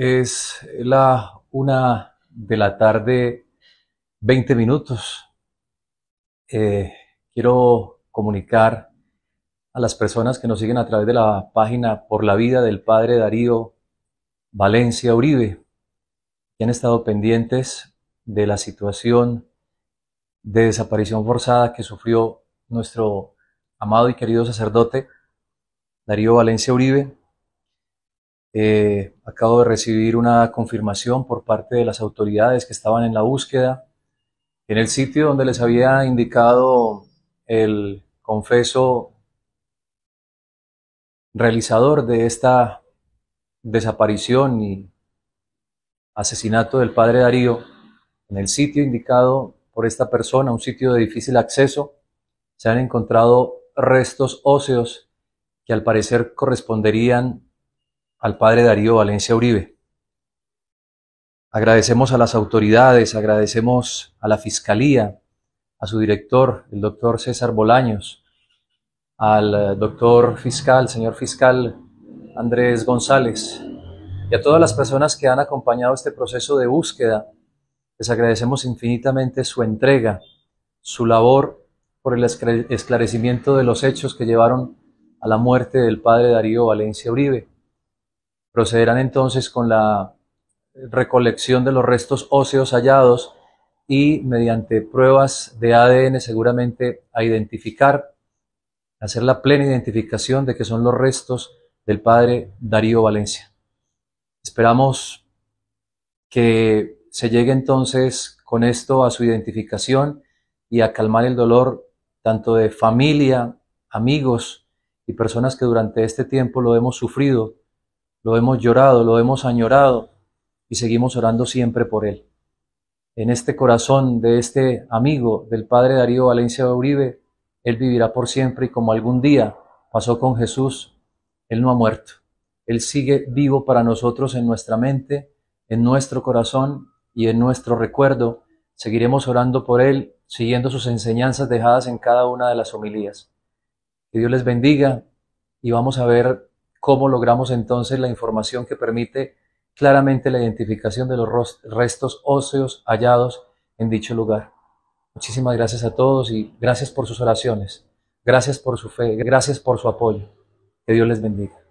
Es la una de la tarde, 20 minutos. Eh, quiero comunicar a las personas que nos siguen a través de la página por la vida del padre Darío Valencia Uribe, que han estado pendientes de la situación de desaparición forzada que sufrió nuestro amado y querido sacerdote Darío Valencia Uribe. Eh, Acabo de recibir una confirmación por parte de las autoridades que estaban en la búsqueda. En el sitio donde les había indicado el confeso realizador de esta desaparición y asesinato del padre Darío, en el sitio indicado por esta persona, un sitio de difícil acceso, se han encontrado restos óseos que al parecer corresponderían al padre Darío Valencia Uribe. Agradecemos a las autoridades, agradecemos a la Fiscalía, a su director, el doctor César Bolaños, al eh, doctor fiscal, señor fiscal Andrés González, y a todas las personas que han acompañado este proceso de búsqueda. Les agradecemos infinitamente su entrega, su labor por el esclarecimiento de los hechos que llevaron a la muerte del padre Darío Valencia Uribe. Procederán entonces con la recolección de los restos óseos hallados y mediante pruebas de ADN seguramente a identificar, hacer la plena identificación de que son los restos del padre Darío Valencia. Esperamos que se llegue entonces con esto a su identificación y a calmar el dolor tanto de familia, amigos y personas que durante este tiempo lo hemos sufrido lo hemos llorado, lo hemos añorado y seguimos orando siempre por Él. En este corazón de este amigo del Padre Darío Valencia Uribe, Él vivirá por siempre y como algún día pasó con Jesús, Él no ha muerto. Él sigue vivo para nosotros en nuestra mente, en nuestro corazón y en nuestro recuerdo. Seguiremos orando por Él, siguiendo sus enseñanzas dejadas en cada una de las homilías. Que Dios les bendiga y vamos a ver ¿Cómo logramos entonces la información que permite claramente la identificación de los restos óseos hallados en dicho lugar? Muchísimas gracias a todos y gracias por sus oraciones, gracias por su fe, gracias por su apoyo. Que Dios les bendiga.